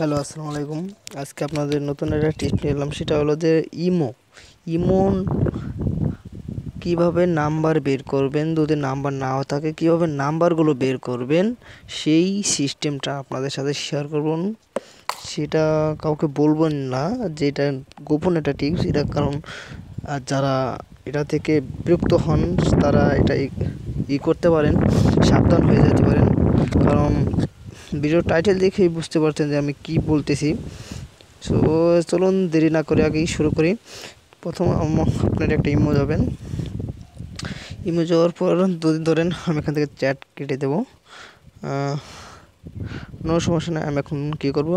hello আসসালামু আলাইকুম আজকে আপনাদের নতুন একটা টিপস নিয়ে এলাম সেটা হলো যে ইমো ইমো কিভাবে নাম্বার বের করবেন যদি নাম্বার নাও থাকে কিভাবে নাম্বারগুলো বের করবেন সেই সিস্টেমটা আপনাদের সাথে শেয়ার করবেন সেটা কাউকে বলবেন না যে এটা গোপন একটা টিপস এটা কারণ আর যারা এটা থেকে বিরক্ত হন তারা এটা ই করতে পারেন সাবধান হয়ে যেতে পারেন কারণ ভিডিও টাইটেল দেখেই বুঝতে পারতেন যে আমি কি বলতেছি সো চলুন দেরি না করে আগেই শুরু করি প্রথম আপনার একটা ইমো যাবেন ইমো যাওয়ার পর দুদিন ধরেন আমি এখান থেকে চ্যাট কেটে দেব কোনো সমস্যা নেই আমি এখন কী করবো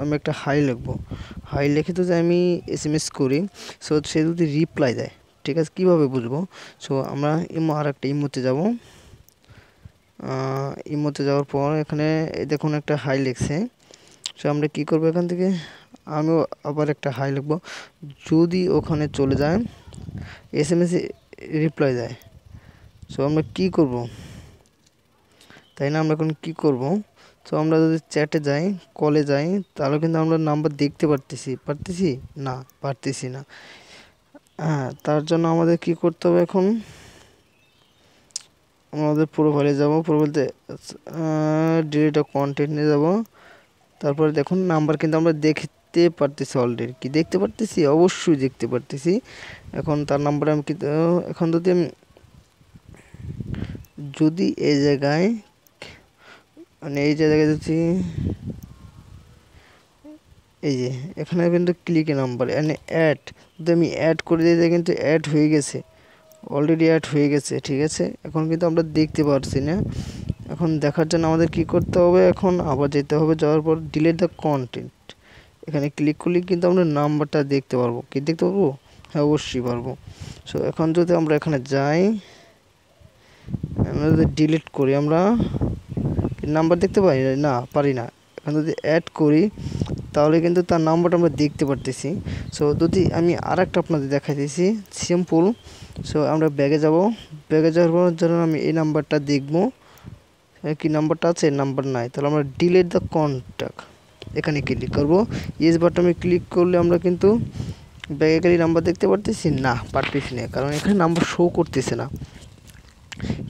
আমি একটা হাই লিখবো হাই লিখে তো যে আমি এস এম এস করি সো সে যদি রিপ্লাই দেয় ঠিক আছে কীভাবে বুঝবো সো আমরা ইমো আর একটা ইমোতে যাবো ইমোতে যাওয়ার পর এখানে দেখুন একটা হাই লেখছে সো আমরা কি করব এখান থেকে আমিও আবার একটা হাই লিখব যদি ওখানে চলে যায় এস এম এস রিপ্লাই দেয় সো আমরা কি করব তাই না আমরা এখন কি করব তো আমরা যদি চ্যাটে যাই কলে যাই তাহলে কিন্তু আমরা নাম্বার দেখতে পারতেছি পারতেছি না পারতেছি না হ্যাঁ তার জন্য আমাদের কি করতে হবে এখন আমাদের প্রোফাইলে যাব প্রোফাইলতে ডিলিট কন্টেন্টে যাব তারপরে দেখুন নাম্বার কিন্তু আমরা দেখতে পারতেছি অলরেডি কি দেখতে পারতেছি অবশ্যই দেখতে পারতেছি এখন তার নাম্বার আমি কিন্তু এখন যদি আমি যদি এই জায়গায় মানে এই জায়গায় যদি এই যে এখানে কিন্তু ক্লিকে নাম্বার মানে অ্যাড যদি আমি অ্যাড করে দিই কিন্তু অ্যাড হয়ে গেছে অলরেডি অ্যাড হয়ে গেছে ঠিক আছে এখন কিন্তু আমরা দেখতে পারছি না এখন দেখার জন্য আমাদের কি করতে হবে এখন আবার যেতে হবে যাওয়ার পর ডিলেট দ্য কন্টেন্ট এখানে ক্লিক করলে কিন্তু আমরা নাম্বারটা দেখতে পারবো কি দেখতে পারবো হ্যাঁ অবশ্যই পারবো সো এখন যদি আমরা এখানে যাই আমরা যদি ডিলিট করি আমরা নাম্বার দেখতে পাই না পারি না এখন যদি অ্যাড করি তাহলে কিন্তু তার নাম্বারটা আমরা দেখতে পারতেছি সো যদি আমি আর একটা আপনাদের দিয়েছি সিম্পল সো আমরা ব্যাগে যাব ব্যাগে যাওয়ার পর আমি এই নাম্বারটা দেখবো কি নাম্বারটা আছে নাম্বার নাই তাহলে আমরা ডিলেট দ্য কন্ট্যাক্ট এখানে ক্লিক করব ইয়েস বাটনে ক্লিক করলে আমরা কিন্তু ব্যাগে গাড়ি নাম্বার দেখতে পারতেছি না পারতেছি না কারণ এখানে নাম্বার শো করতেছে না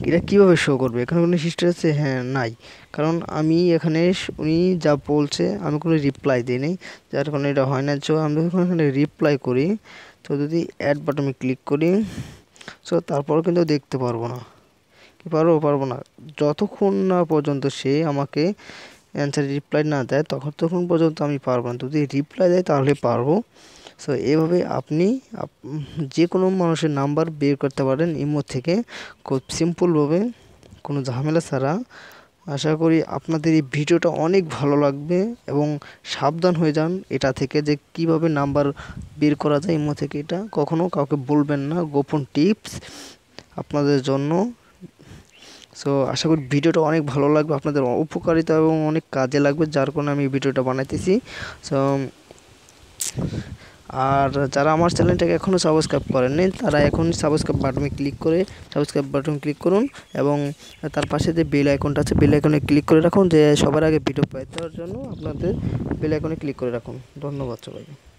এটা কীভাবে শো করবে এখানে কোনো হিস্ট্রি আছে হ্যাঁ নাই কারণ আমি এখানে উনি যা বলছে আমি কোনো রিপ্লাই দিই নি যার কারণে এটা হয় না তো আমি যখন এখানে রিপ্লাই করি তো যদি অ্যাড বাটনে ক্লিক করি সো তারপর কিন্তু দেখতে পারবো না কি পারবো পারবো না যতক্ষণ না পর্যন্ত সে আমাকে অ্যান্সার রিপ্লাই না দেয় তখন তখন পর্যন্ত আমি পারবো না যদি রিপ্লাই দেয় তাহলে পারবো সো এভাবে আপনি যে কোনো মানুষের নাম্বার বের করতে পারেন ইমো থেকে খুব সিম্পলভাবে কোনো ঝামেলা ছাড়া আশা করি আপনাদের এই ভিডিওটা অনেক ভালো লাগবে এবং সাবধান হয়ে যান এটা থেকে যে কিভাবে নাম্বার বের করা যায় ইমো থেকে এটা কখনও কাউকে বলবেন না গোপন টিপস আপনাদের জন্য সো আশা করি ভিডিওটা অনেক ভালো লাগবে আপনাদের উপকারিতা এবং অনেক কাজে লাগবে যার কারণে আমি ভিডিওটা বানাইতেছি সো আর যারা আমার চ্যানেলটাকে এখনও সাবস্ক্রাইব করেননি তারা এখন সাবস্ক্রাইব বাটনে ক্লিক করে সাবস্ক্রাইব বাটন ক্লিক করুন এবং তার পাশে যে বেল আইকনটা আছে বেল আইকনে ক্লিক করে রাখুন যে সবার আগে ভিডিও পাই জন্য আপনাদের বেল আইকনে ক্লিক করে রাখুন ধন্যবাদ সবাইকে